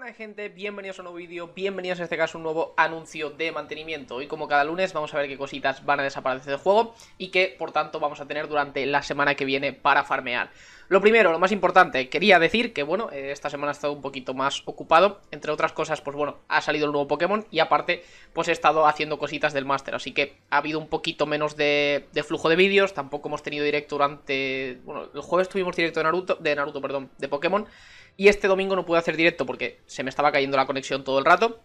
Hola gente, bienvenidos a un nuevo vídeo, bienvenidos en este caso a un nuevo anuncio de mantenimiento. Hoy como cada lunes vamos a ver qué cositas van a desaparecer del juego y que por tanto vamos a tener durante la semana que viene para farmear. Lo primero, lo más importante, quería decir que bueno, eh, esta semana he estado un poquito más ocupado, entre otras cosas, pues bueno, ha salido el nuevo Pokémon y aparte pues he estado haciendo cositas del máster, así que ha habido un poquito menos de, flujo de vídeos, tampoco hemos tenido directo durante, bueno, el jueves tuvimos directo de Naruto, de Naruto, perdón, de Pokémon y este domingo no pude hacer directo porque se me estaba cayendo la conexión todo el rato.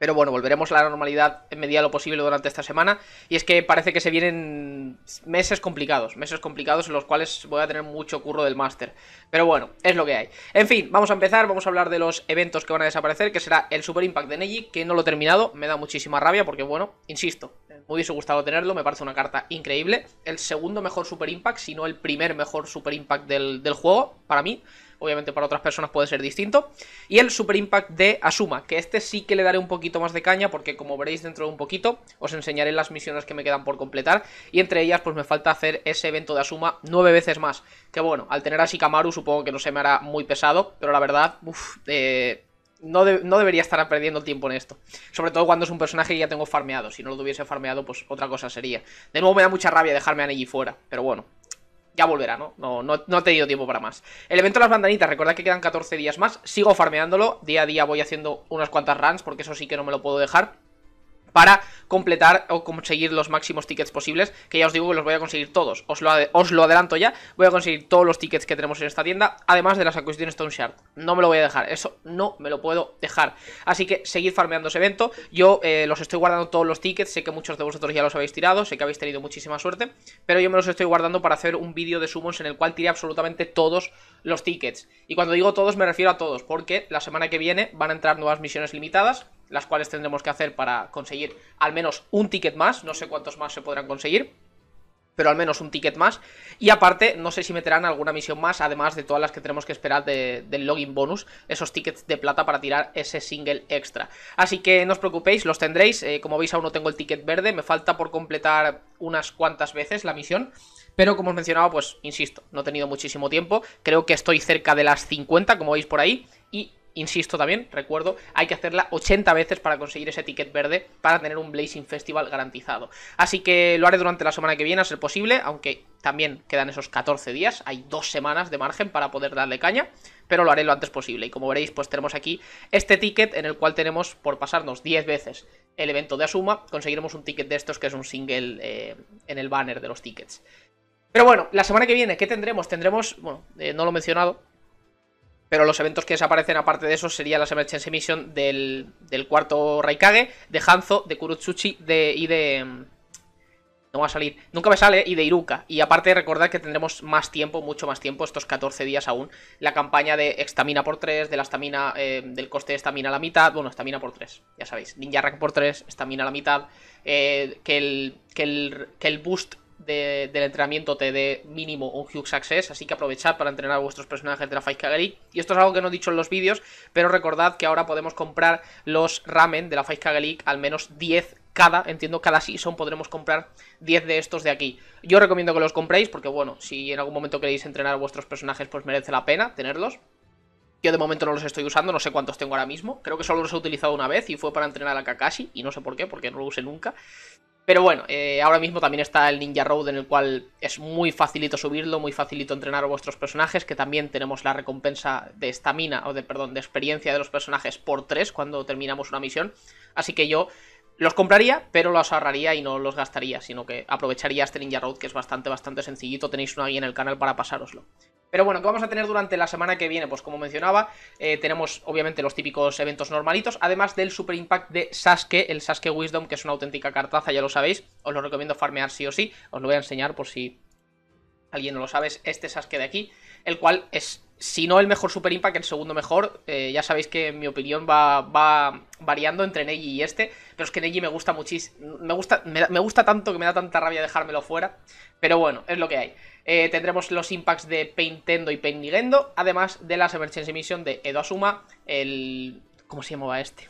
Pero bueno, volveremos a la normalidad en medida lo posible durante esta semana. Y es que parece que se vienen meses complicados, meses complicados en los cuales voy a tener mucho curro del máster. Pero bueno, es lo que hay. En fin, vamos a empezar, vamos a hablar de los eventos que van a desaparecer, que será el Super Impact de Neji, que no lo he terminado, me da muchísima rabia porque bueno, insisto, me hubiese gustado tenerlo, me parece una carta increíble. El segundo mejor Super Impact, si no el primer mejor Super Impact del, del, juego, para mí. Obviamente para otras personas puede ser distinto. Y el Super Impact de Asuma, que este sí que le daré un poquito más de caña, porque como veréis dentro de un poquito, os enseñaré las misiones que me quedan por completar. Y entre ellas, pues me falta hacer ese evento de Asuma nueve veces más. Que bueno, al tener a Shikamaru supongo que no se me hará muy pesado, pero la verdad, uff, eh no, debería estar perdiendo el tiempo en esto. Sobre todo cuando es un personaje que ya tengo farmeado. Si no lo tuviese farmeado, pues otra cosa sería. De nuevo me da mucha rabia dejarme a Neji fuera. Pero bueno, ya volverá, ¿no? No, ¿no? no, he tenido tiempo para más. El evento de las bandanitas, recordad que quedan 14 días más. Sigo farmeándolo. Día a día voy haciendo unas cuantas runs porque eso sí que no me lo puedo dejar para completar o conseguir los máximos tickets posibles, que ya os digo que los voy a conseguir todos, os lo, adelanto ya, voy a conseguir todos los tickets que tenemos en esta tienda, además de las acusaciones Stone Shard, no me lo voy a dejar, eso no me lo puedo dejar, así que seguid farmeando ese evento, yo eh, los estoy guardando todos los tickets, sé que muchos de vosotros ya los habéis tirado, sé que habéis tenido muchísima suerte, pero yo me los estoy guardando para hacer un vídeo de summons en el cual tiré absolutamente todos los tickets, y cuando digo todos me refiero a todos, porque la semana que viene van a entrar nuevas misiones limitadas, las cuales tendremos que hacer para conseguir al menos un ticket más, no sé cuántos más se podrán conseguir, pero al menos un ticket más. Y aparte, no sé si meterán alguna misión más, además de todas las que tenemos que esperar del login bonus, esos tickets de plata para tirar ese single extra. Así que no os preocupéis, los tendréis. Eh, como veis, aún no tengo el ticket verde, me falta por completar unas cuantas veces la misión. Pero como os mencionaba, pues insisto, no he tenido muchísimo tiempo. Creo que estoy cerca de las 50, como veis por ahí. Y Insisto también, recuerdo, hay que hacerla 80 veces para conseguir ese ticket verde para tener un Blazing Festival garantizado. Así que lo haré durante la semana que viene a ser posible, aunque también quedan esos 14 días, hay dos semanas de margen para poder darle caña, pero lo haré lo antes posible. Y como veréis, pues tenemos aquí este ticket en el cual tenemos, por pasarnos 10 veces el evento de Asuma, conseguiremos un ticket de estos que es un single eh, en el banner de los tickets. Pero bueno, la semana que viene, ¿qué tendremos? Tendremos, bueno, eh, no lo he mencionado, pero los eventos que desaparecen aparte de eso serían las Emergency Mission del, del cuarto Raikage, de Hanzo, de Kurutsuchi de, y de... Mm, no va a salir. Nunca me sale. Y de Iruka. Y aparte recordad que tendremos más tiempo, mucho más tiempo, estos 14 días aún. La campaña de estamina por 3, de la estamina, eh, del coste de estamina a la mitad. Bueno, estamina por 3, ya sabéis. Ninja Rack por 3, estamina a la mitad. Eh, que, el, el, que el boost del entrenamiento te dé mínimo un Huge Access. así que aprovechad para entrenar a vuestros personajes de la Fight League. Y esto es algo que no he dicho en los vídeos, pero recordad que ahora podemos comprar los ramen de la Fight League, al menos 10 cada, entiendo cada season podremos comprar 10 de estos de aquí. Yo recomiendo que los compréis porque bueno, si en algún momento queréis entrenar vuestros personajes pues merece la pena tenerlos. Yo de momento no los estoy usando, no sé cuántos tengo ahora mismo. Creo que solo los he utilizado una vez y fue para entrenar a Kakashi y no sé por qué, porque no lo usé nunca. Pero bueno, eh, ahora mismo también está el Ninja Road en el cual es muy facilito subirlo, muy facilito entrenar a vuestros personajes, que también tenemos la recompensa de mina, o de, perdón, de experiencia de los personajes por 3 cuando terminamos una misión. Así que yo los compraría, pero los ahorraría y no los gastaría, sino que aprovecharía este Ninja Road que es bastante, bastante sencillito, tenéis uno guía en el canal para pasároslo. Pero bueno, ¿qué vamos a tener durante la semana que viene? Pues como mencionaba, eh, tenemos obviamente los típicos eventos normalitos, además del Super Impact de Sasuke, el Sasuke Wisdom, que es una auténtica cartaza, ya lo sabéis. Os lo recomiendo farmear sí o sí, os lo voy a enseñar por si alguien no lo sabe, este Sasuke de aquí, el cual es si no el mejor Super Impact, el segundo mejor. Eh, ya sabéis que mi opinión va, va variando entre Neji y este. Pero es que Neji me gusta muchísimo. Me gusta, me, gusta tanto que me da tanta rabia dejármelo fuera. Pero bueno, es lo que hay. Eh, tendremos los impacts de Paintendo y Painigendo. Además de las Emergency Mission de Edo Asuma. El. ¿Cómo se llamaba este?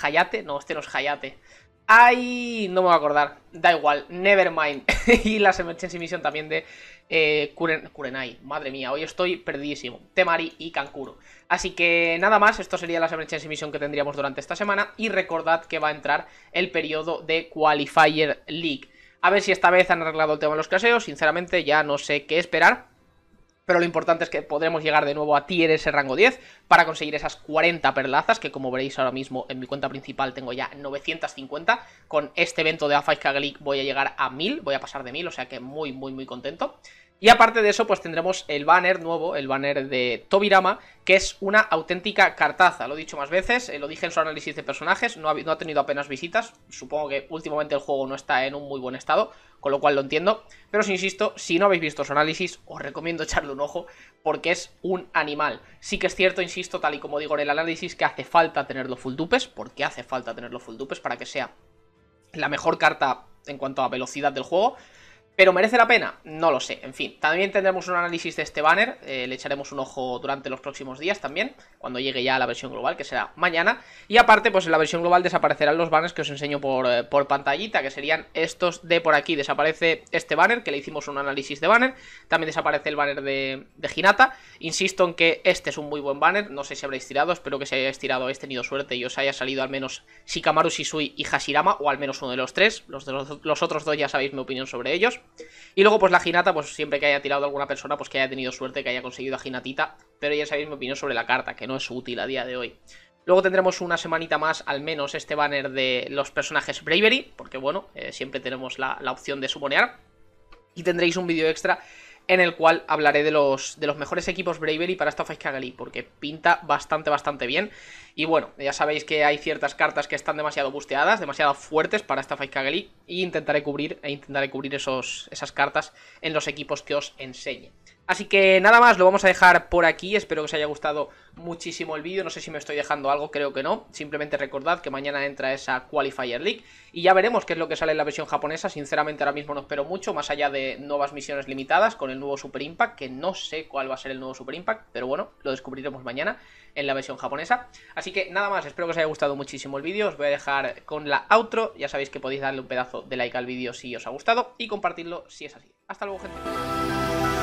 Hayate. No, este no es Hayate. Ay, no me voy a acordar. Da igual, Nevermind. y las Emergency Mission también de eh, Kurenai. Madre mía, hoy estoy perdidísimo. Temari y Kankuro. Así que nada más, esto sería la Emergency Mission que tendríamos durante esta semana. Y recordad que va a entrar el periodo de Qualifier League. A ver si esta vez han arreglado el tema de los caseos. Sinceramente, ya no sé qué esperar pero lo importante es que podremos llegar de nuevo a tier ese rango 10 para conseguir esas 40 perlazas, que como veréis ahora mismo en mi cuenta principal tengo ya 950. Con este evento de A5 League voy a llegar a 1000, voy a pasar de 1000, o sea que muy, muy, muy contento. Y aparte de eso, pues tendremos el banner nuevo, el banner de Tobirama, que es una auténtica cartaza. Lo he dicho más veces, eh, lo dije en su análisis de personajes, no ha, no ha tenido apenas visitas. Supongo que últimamente el juego no está en un muy buen estado, con lo cual lo entiendo. Pero os insisto, si no habéis visto su análisis, os recomiendo echarle un ojo, porque es un animal. Sí que es cierto, insisto, tal y como digo en el análisis, que hace falta tener los full dupes, porque hace falta tener los full dupes para que sea la mejor carta en cuanto a velocidad del juego. Pero merece la pena, no lo sé. En fin, también tendremos un análisis de este banner, eh, le echaremos un ojo durante los próximos días también, cuando llegue ya la versión global, que será mañana. Y aparte, pues en la versión global desaparecerán los banners que os enseño eh, por, pantallita, que serían estos de por aquí. Desaparece este banner, que le hicimos un análisis de banner, también desaparece el banner de, de Hinata. Insisto en que este es un muy buen banner, no sé si habréis tirado, espero que se haya tirado hayáis tenido suerte y os haya salido al menos Shikamaru, Shisui y Hashirama, o al menos uno de los tres. Los, de los otros dos ya sabéis mi opinión sobre ellos. Y luego, pues la Ginata, pues siempre que haya tirado alguna persona, pues que haya tenido suerte, que haya conseguido a Ginatita. Pero ya sabéis mi opinión sobre la carta, que no es útil a día de hoy. Luego tendremos una semanita más, al menos, este banner de los personajes Bravery, porque bueno, eh, siempre tenemos la, opción de sumonear. Y tendréis un vídeo extra en el cual hablaré de los, de los mejores equipos Bravery para esta Kagali, porque pinta bastante, bastante bien. Y bueno, ya sabéis que hay ciertas cartas que están demasiado busteadas, demasiado fuertes para esta Fight y e intentaré cubrir, e intentaré cubrir esos, esas cartas en los equipos que os enseñe. Así que nada más, lo vamos a dejar por aquí, espero que os haya gustado muchísimo el vídeo, no sé si me estoy dejando algo, creo que no, simplemente recordad que mañana entra esa Qualifier League y ya veremos qué es lo que sale en la versión japonesa, sinceramente ahora mismo no espero mucho, más allá de nuevas misiones limitadas con el nuevo Super Impact, que no sé cuál va a ser el nuevo Super Impact, pero bueno, lo descubriremos mañana en la versión japonesa, así que nada más, espero que os haya gustado muchísimo el vídeo, os voy a dejar con la outro, ya sabéis que podéis darle un pedazo de like al vídeo si os ha gustado y compartirlo si es así, hasta luego gente.